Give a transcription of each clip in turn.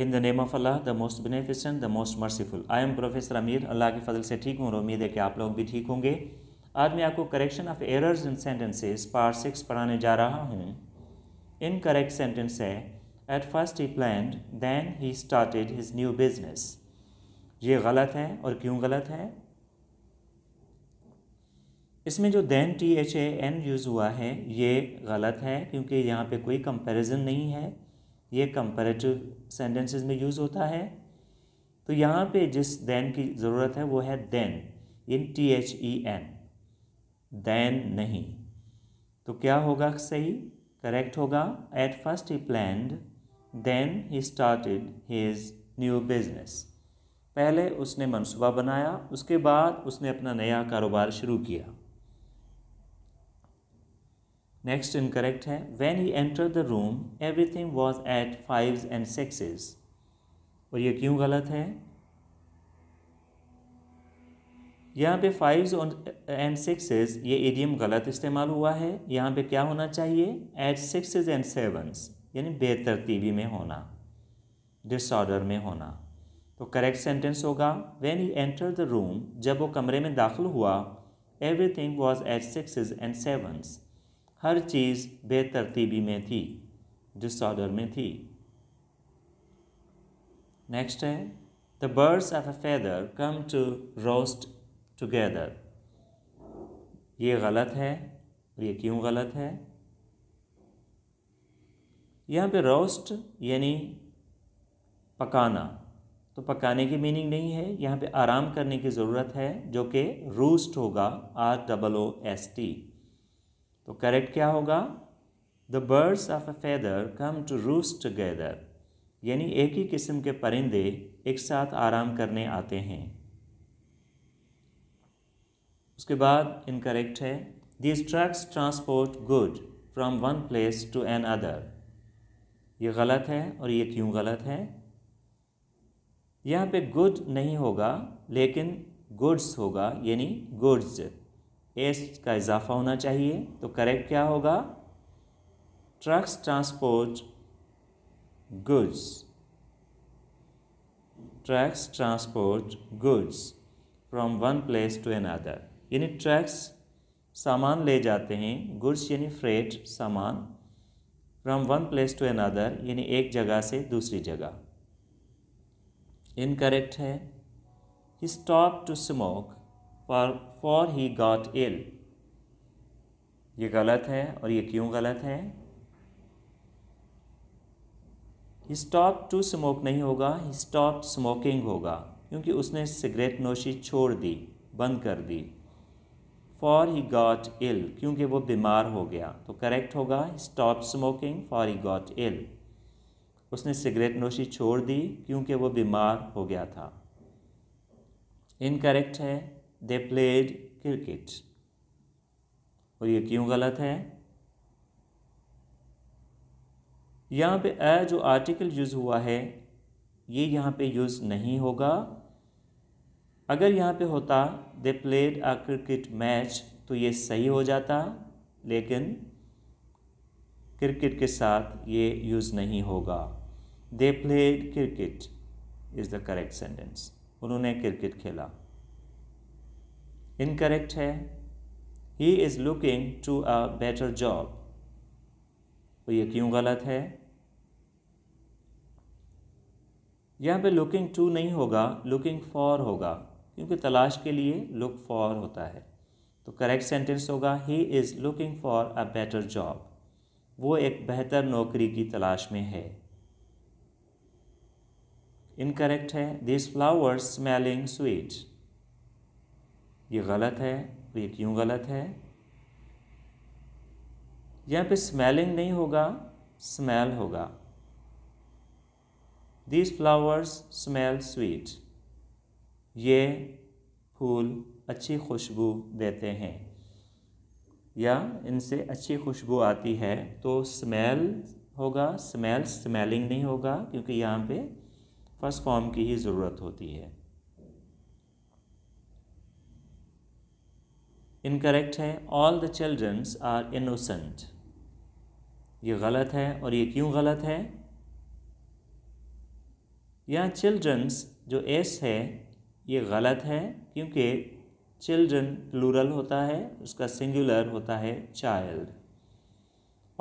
In the name of Allah the most beneficent the most merciful I am professor Amir Allah के फजल से ठीक हूँ और उम्मीद है कि आप लोग भी ठीक होंगे आज मैं आपको correction of errors in sentences part six पढ़ाने जा रहा हूँ इन करेक्ट सेंटेंस है at first he plan than he started his new business ये गलत है और क्यों गलत है इसमें जो than T H A N use हुआ है ये गलत है क्योंकि यहाँ पे कोई कंपैरिजन नहीं है ये कंपेरेटिव सेंटेंसेस में यूज़ होता है तो यहाँ पे जिस देन की ज़रूरत है वो है then in T H E N then नहीं तो क्या होगा सही करेक्ट होगा at first he planned then he started his new business पहले उसने मनसूबा बनाया उसके बाद उसने अपना नया कारोबार शुरू किया नेक्स्ट इनकरेक्ट है when he enter the room everything was at fives and sixes और ये क्यों गलत है यहाँ पे फाइव्स एंड सिक्सेस ये एडियम गलत इस्तेमाल हुआ है यहाँ पे क्या होना चाहिए एट सिक्सेस एंड सेवन्स यानी बेतरतीबी में होना डिसऑर्डर में होना तो करेक्ट सेंटेंस होगा when he enter the room जब वो कमरे में दाखिल हुआ everything was at sixes and sevens हर चीज़ बेतरतीबी में थी डिसऑर्डर में थी नेक्स्ट है the birds of a feather come to roost together ये गलत है और ये क्यों गलत है यहाँ पे रोस्ट यानी पकाना तो पकाने की मीनिंग नहीं है यहाँ पे आराम करने की ज़रूरत है जो कि रूस्ट होगा R double O S T तो करेक्ट क्या होगा the birds of a feather come to roost together यानी एक ही किस्म के परिंदे एक साथ आराम करने आते हैं उसके बाद इनकरेक्ट है this trucks transport good from one place to another ये गलत है और ये क्यों गलत है यहाँ पे गुड नहीं होगा लेकिन गुड्स होगा यानी गुड्स एस का इजाफा होना चाहिए तो करेक्ट क्या होगा trucks transport goods trucks transport goods from one place to other यानी ट्रक्स सामान ले जाते हैं गुड्स यानी फ्रेट सामान from one place to other यानी एक जगह से दूसरी जगह इनकरेक्ट है he stop to smoke for for he got ill ये गलत है और ये क्यों गलत है स्टॉप टू स्मोक नहीं होगा स्टॉप स्मोकिंग होगा क्योंकि उसने सिगरेट नोशी छोड़ दी बंद कर दी फॉर ही गॉट इल क्योंकि वो बीमार हो गया तो करेक्ट होगा stop smoking for he got ill उसने सिगरेट नोशी छोड़ दी क्योंकि वो बीमार हो गया था इनकरेक्ट है दे प्लेड क्रिकेट और ये क्यों गलत है यहाँ पे अ जो आर्टिकल यूज़ हुआ है ये यहाँ पे यूज़ नहीं होगा अगर यहाँ पे होता they played a cricket match तो ये सही हो जाता लेकिन क्रिकेट के साथ ये यूज़ नहीं होगा they played cricket is the correct sentence उन्होंने क्रिकेट खेला इनकरेक्ट है he is looking to a better job तो ये क्यों गलत है यहाँ पे लुकिंग टू नहीं होगा लुकिंग फॉर होगा क्योंकि तलाश के लिए लुक फॉर होता है तो करेक्ट सेंटेंस होगा he is looking for a better job वो एक बेहतर नौकरी की तलाश में है इनकरेक्ट है दिस फ्लावर्स स्मेलिंग स्वीट ये गलत है ये क्यों गलत है यहाँ पे स्मेलिंग नहीं होगा स्मेल होगा दीज फ्लावर्स स्मेल स्वीट ये फूल अच्छी खुशबू देते हैं या इनसे अच्छी खुशबू आती है तो स्मेल होगा स्मेल स्मेलिंग नहीं होगा क्योंकि यहाँ पे फर्स्ट फॉर्म की ही ज़रूरत होती है इनकरेक्ट है all the childrens are innocent ये गलत है और ये क्यों गलत है यहाँ चिल्ड्रंस जो एस है ये गलत है क्योंकि चिल्ड्रन प्लूरल होता है उसका सिंगुलर होता है चाइल्ड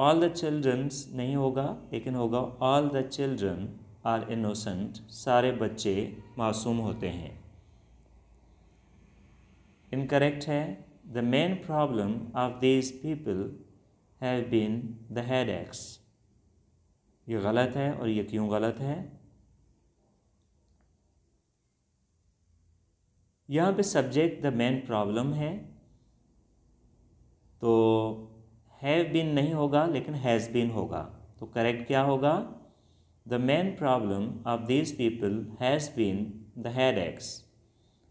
ऑल द चिल्ड्रंस नहीं होगा लेकिन होगा all the children are innocent सारे बच्चे मासूम होते हैं इनकरेक्ट है The main problem of these people have been the headaches. ये गलत है और ये क्यों गलत है यहाँ पे सब्जेक्ट द मेन प्रॉब्लम है तो हैव बीन नहीं होगा लेकिन हैज़ बीन होगा तो करेक्ट क्या होगा the main problem of this people has been the headache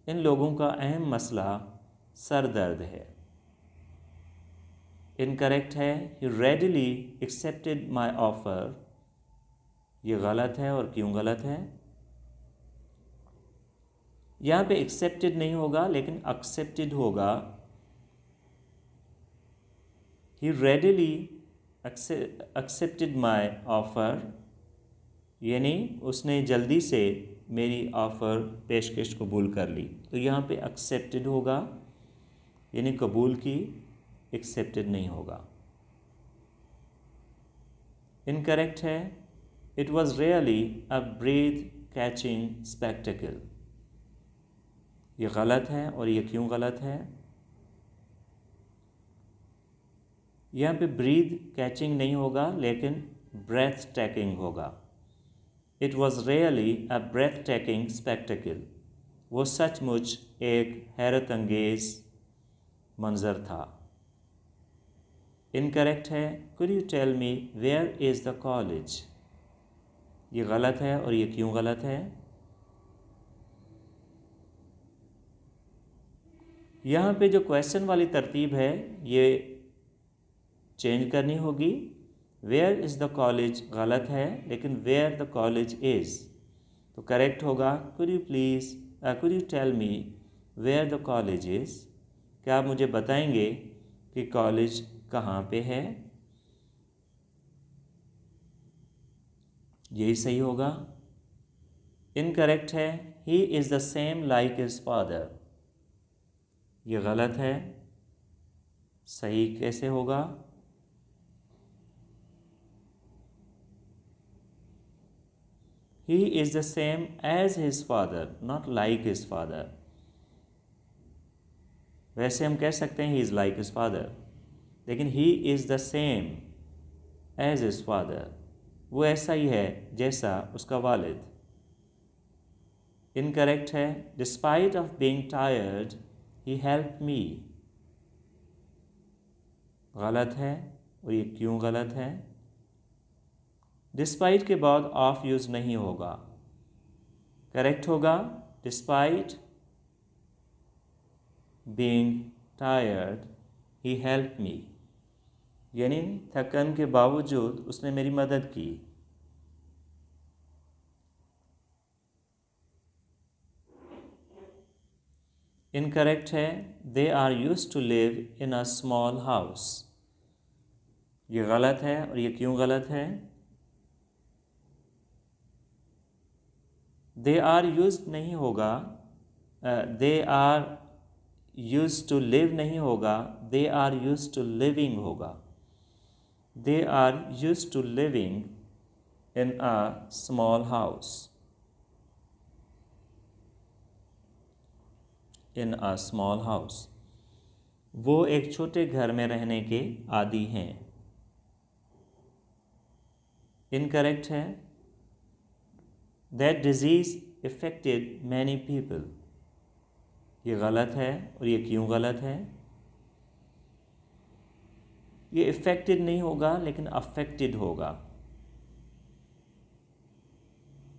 इन लोगों का अहम मसला सर दर्द है इनकरेक्ट है he readily accepted my offer ये गलत है और क्यों गलत है यहाँ पे एक्सेप्टेड नहीं होगा लेकिन एक्सेप्टेड होगा he readily accepted my offer यानी उसने जल्दी से मेरी ऑफ़र पेशकश कबूल कर ली तो यहाँ पे एक्सेप्टेड होगा यानी कबूल की एक्सेप्टेड नहीं होगा इनकरेक्ट है it was really a breath catching spectacle ये गलत है और ये क्यों गलत है यहाँ पे ब्रीद कैचिंग नहीं होगा लेकिन ब्रेथ टैकिंग होगा it was really a breath taking spectacle वो सचमुच एक हैरत अंगेज़ मंज़र था इनकरेक्ट है could you tell me where is the college ये गलत है और ये क्यों गलत है यहाँ पे जो क्वेश्चन वाली तरतीब है ये चेंज करनी होगी वेयर इज़ द कॉलेज गलत है लेकिन वेयर द कॉलेज इज़ तो करेक्ट होगा could you please could you tell me where the college is क्या आप मुझे बताएंगे कि कॉलेज कहाँ पे है यही सही होगा इनकरेक्ट है he is the same like his father ये गलत है सही कैसे होगा he is the same age his father not like his father वैसे तो हम कह सकते हैं he is like his father लेकिन he is the same age his father वो ऐसा ही है जैसा उसका वालिद इनकरेक्ट है despite of being tired he help me गलत है और ये क्यों गलत है डिस्पाइट के बाद ऑफ यूज़ नहीं होगा करेक्ट होगा despite being tired, he helped me. यानी थकन के बावजूद उसने मेरी मदद की इनकरेक्ट है they are use to live in a small house ये गलत है और ये क्यों गलत है दे आर यूज नहीं होगा they uh, are use to live नहीं होगा they are use to living होगा they are use to living in a small house in a small house वो एक छोटे घर में रहने के आदि हैं इनकरेक्ट है that disease effected many people ये गलत है और ये क्यों गलत है ये इफ़ेक्टेड नहीं होगा लेकिन अफेक्टेड होगा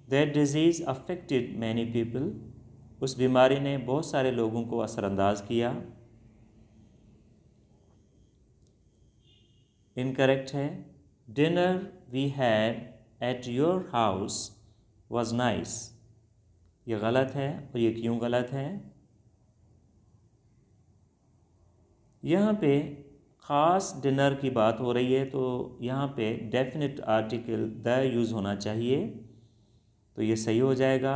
that disease affected many people उस बीमारी ने बहुत सारे लोगों को असरअंदाज किया इनकरेक्ट है dinner we had at your house was nice ये गलत है और ये क्यों गलत है यहाँ पे ख़ास डिनर की बात हो रही है तो यहाँ पे डेफिनेट आर्टिकल द यूज़ होना चाहिए तो ये सही हो जाएगा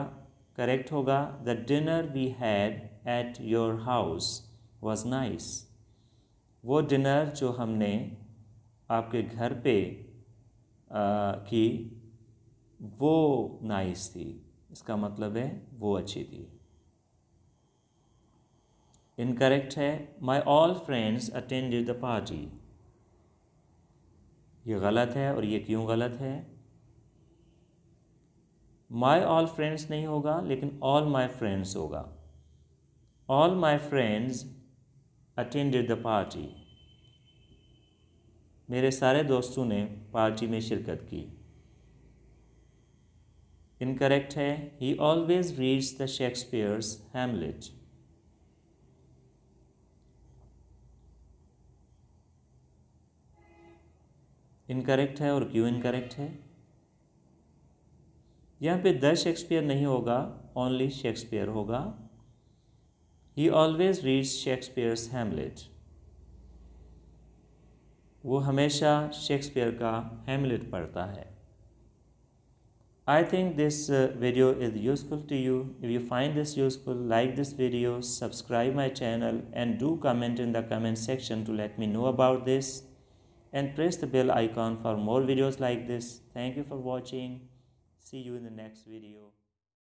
करेक्ट होगा the dinner we had at your house was nice वो डिनर जो हमने आपके घर पे आ, की वो नाइस थी इसका मतलब है वो अच्छी थी इनकरेक्ट है my all friends attended the party ये गलत है और ये क्यों गलत है माई ऑल फ्रेंड्स नहीं होगा लेकिन ऑल माई फ्रेंड्स होगा all my friends attended the party मेरे सारे दोस्तों ने पार्टी में शिरकत की इनकरेक्ट है he always reads the Shakespeare's Hamlet incorrect है और क्यों इनकरेक्ट है यहाँ पे द शेक्सपियर नहीं होगा ओनली शेक्सपियर होगा he always reads Shakespeare's Hamlet वो हमेशा शेक्सपियर का हेमलेट पढ़ता है I think this video is useful to you if you find this useful like this video subscribe my channel and do comment in the comment section to let me know about this and press the bell icon for more videos like this. Thank you for watching. See you in the next video.